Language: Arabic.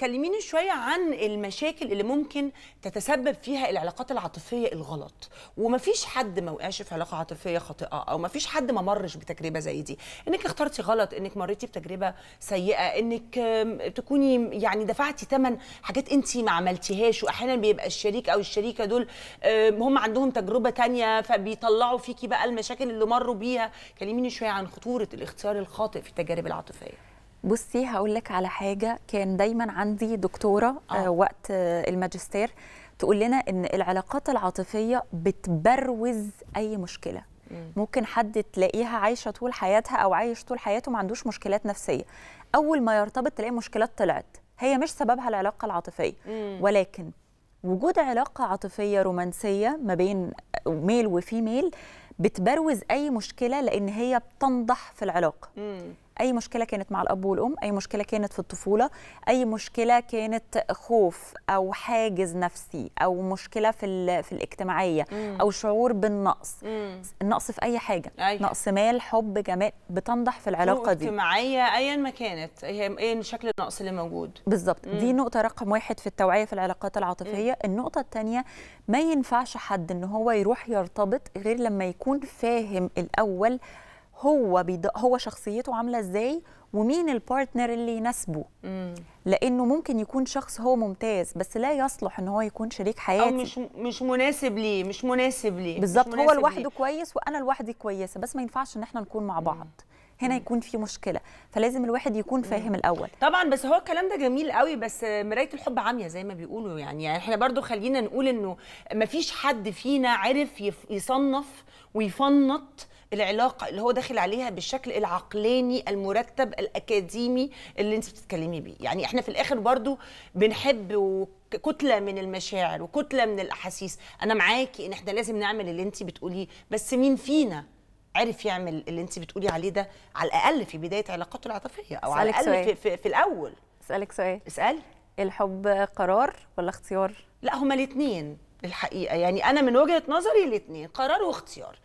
كلميني شوية عن المشاكل اللي ممكن تتسبب فيها العلاقات العاطفية الغلط ومفيش حد ما وقعش في علاقة عاطفية خاطئة أو مفيش حد ما مرش بتجربة زي دي إنك اخترتي غلط إنك مريتي بتجربة سيئة إنك تكوني يعني دفعتي ثمن حاجات أنت ما عملتيهاش وأحيانا بيبقى الشريك أو الشريكة دول هم عندهم تجربة تانية فبيطلعوا فيكي بقى المشاكل اللي مروا بيها كلميني شوية عن خطورة الاختيار الخاطئ في التجارب العاطفية بصي هقول لك على حاجه كان دايما عندي دكتوره آه. آه. وقت آه، الماجستير تقول لنا ان العلاقات العاطفيه بتبروز اي مشكله ممكن حد تلاقيها عايشه طول حياتها او عايش طول حياته ما عندوش مشكلات نفسيه اول ما يرتبط تلاقي مشكلات طلعت هي مش سببها العلاقه العاطفيه مم. ولكن وجود علاقه عاطفيه رومانسيه ما بين ميل آه، وفيميل بتبروز اي مشكله لان هي بتنضح في العلاقه مم. اي مشكله كانت مع الاب والام اي مشكله كانت في الطفوله اي مشكله كانت خوف او حاجز نفسي او مشكله في في الاجتماعيه مم. او شعور بالنقص مم. النقص في اي حاجه أي. أيوة. نقص مال حب جمال بتنضح في العلاقه دي اجتماعيه ايا ما كانت ايه شكل النقص اللي موجود بالظبط دي نقطه رقم واحد في التوعيه في العلاقات العاطفيه مم. النقطه الثانيه ما ينفعش حد ان هو يروح يرتبط غير لما يكون فاهم الاول هو بيض... هو شخصيته عامله ازاي ومين البارتنر اللي يناسبه لانه ممكن يكون شخص هو ممتاز بس لا يصلح ان هو يكون شريك حياتي او مش مش مناسب ليه مش مناسب ليه بالظبط هو لوحده كويس وانا لوحدي كويسه بس ما ينفعش ان احنا نكون مع بعض هنا يكون في مشكله فلازم الواحد يكون فاهم الاول طبعا بس هو الكلام ده جميل قوي بس مرايه الحب عاميه زي ما بيقولوا يعني, يعني احنا برضو خلينا نقول انه مفيش حد فينا عرف يصنف ويفنط العلاقه اللي هو داخل عليها بالشكل العقلاني المرتب الاكاديمي اللي انت بتتكلمي بيه يعني احنا في الاخر برضو بنحب و... كتله من المشاعر وكتله من الاحاسيس انا معاكي ان احنا لازم نعمل اللي انت بتقوليه بس مين فينا عرف يعمل اللي انت بتقولي عليه ده على الاقل في بدايه علاقاته العاطفيه او على الاقل في, في, في الاول اسالك سؤال اسالي الحب قرار ولا اختيار لا هما الاثنين الحقيقه يعني انا من وجهه نظري الاثنين قرار واختيار